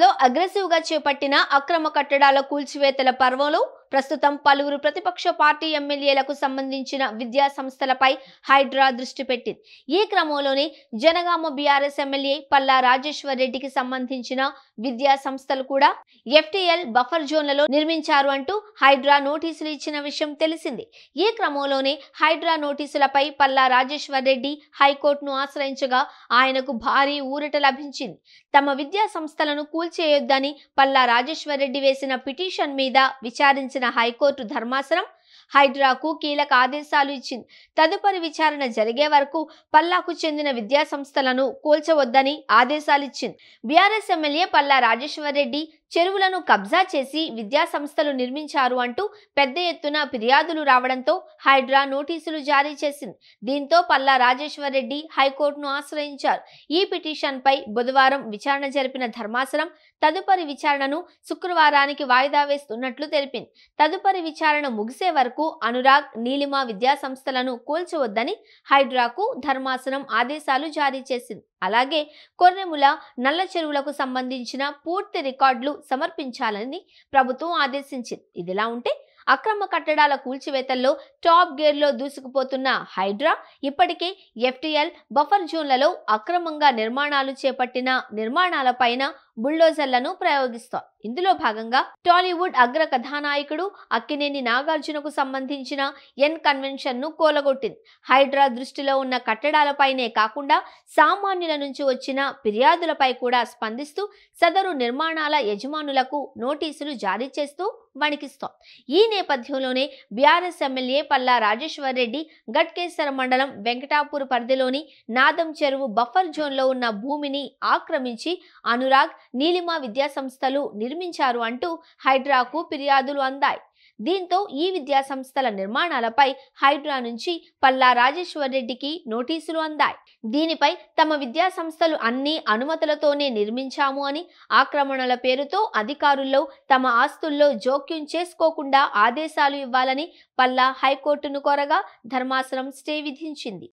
లో అగ్రెసివ్ గా చేపట్టిన అక్రమ కట్టడాల కూల్చివేతల పర్వంలో ప్రస్తుతం పలువురు ప్రతిపక్ష పార్టీ ఎమ్మెల్యేలకు సంబంధించిన విద్యా సంస్థలపై హైడ్రా దృష్టి పెట్టింది ఈ క్రమంలోనే జనగామ బీఆర్ఎస్ ఎమ్మెల్యే పల్లా రాజేశ్వర్ రెడ్డికి సంబంధించిన విద్యా సంస్థలు కూడా ఎఫ్టీఎల్ బఫర్ జోన్లలో నిర్మించారు అంటూ హైడ్రా నోటీసులు ఇచ్చిన విషయం తెలిసింది ఈ క్రమంలోనే హైడ్రా నోటీసులపై పల్లా రాజేశ్వర్ రెడ్డి హైకోర్టును ఆశ్రయించగా ఆయనకు భారీ ఊరట లభించింది తమ విద్యా సంస్థలను కూల్చేయొద్దని పల్లా రాజేశ్వర్ రెడ్డి వేసిన పిటిషన్ మీద విచారించిన ఇచ్చిన హైకోర్టు ధర్మాసనం హైడ్రాకు కీలక ఆదేశాలు ఇచ్చింది తదుపరి విచారణ జరిగే వరకు పల్లాకు చెందిన విద్యాసంస్థలను కూల్చవద్దని ఆదేశాలిచ్చింది బీఆర్ఎస్ ఎమ్మెల్యే పల్లా రెడ్డి చెరువులను కబ్జా చేసి విద్యాసంస్థలు నిర్మించారు అంటూ పెద్ద ఎత్తున ఫిర్యాదులు రావడంతో హైడ్రా నోటీసులు జారీ చేసింది దీంతో పల్లా రాజేశ్వర్ రెడ్డి హైకోర్టును ఆశ్రయించారు ఈ పిటిషన్పై బుధవారం విచారణ జరిపిన ధర్మాసనం తదుపరి విచారణను శుక్రవారానికి వాయిదా వేస్తున్నట్లు తెలిపింది తదుపరి విచారణ ముగిసే వరకు అనురాగ్ నీలిమ విద్యాసంస్థలను కూల్చవద్దని హైడ్రాకు ధర్మాసనం ఆదేశాలు జారీ చేసింది అలాగే కొర్రెముల నల్ల చెరువులకు సంబంధించిన పూర్తి రికార్డులు సమర్పించాలని ప్రభుత్వం ఆదేశించింది ఇదిలా ఉంటే అక్రమ కట్టడాల కూల్చివేతల్లో టాప్ గేర్లో దూసుకుపోతున్న హైడ్రా ఇప్పటికే ఎఫ్టీఎల్ బఫర్ జోన్లలో అక్రమంగా నిర్మాణాలు చేపట్టిన నిర్మాణాలపైన బుల్డోజర్లను ప్రయోగిస్తోంది ఇందులో భాగంగా టాలీవుడ్ అగ్ర కథానాయకుడు అక్కినేని నాగార్జునకు సంబంధించిన ఎన్ కన్వెన్షన్ను కోలగొట్టింది హైడ్రా దృష్టిలో ఉన్న కట్టడాలపైనే కాకుండా సామాన్యుల నుంచి వచ్చిన ఫిర్యాదులపై కూడా స్పందిస్తూ సదరు నిర్మాణాల యజమానులకు నోటీసులు జారీ చేస్తూ వణికిస్తాం ఈ నేపథ్యంలోనే బీఆర్ఎస్ ఎమ్మెల్యే పల్లా రాజేశ్వర్ రెడ్డి గట్కేశ్వర మండలం వెంకటాపూర్ పరిధిలోని నాదం చెరువు బఫర్ జోన్లో ఉన్న భూమిని ఆక్రమించి అనురాగ్ నీలిమ విద్యాసంస్థలు నిర్మించారు అంటూ హైడ్రాకు ఫిర్యాదులు అందాయి దీంతో ఈ విద్యాసంస్థల నిర్మాణాలపై హైడ్రా నుంచి పల్లా రాజేశ్వర్ రెడ్డికి నోటీసులు అందాయి దీనిపై తమ విద్యాసంస్థలు అన్ని అనుమతులతోనే నిర్మించాము అని ఆక్రమణల పేరుతో అధికారుల్లో తమ ఆస్తుల్లో జోక్యం చేసుకోకుండా ఆదేశాలు ఇవ్వాలని పల్లా హైకోర్టును కోరగా ధర్మాసనం స్టే విధించింది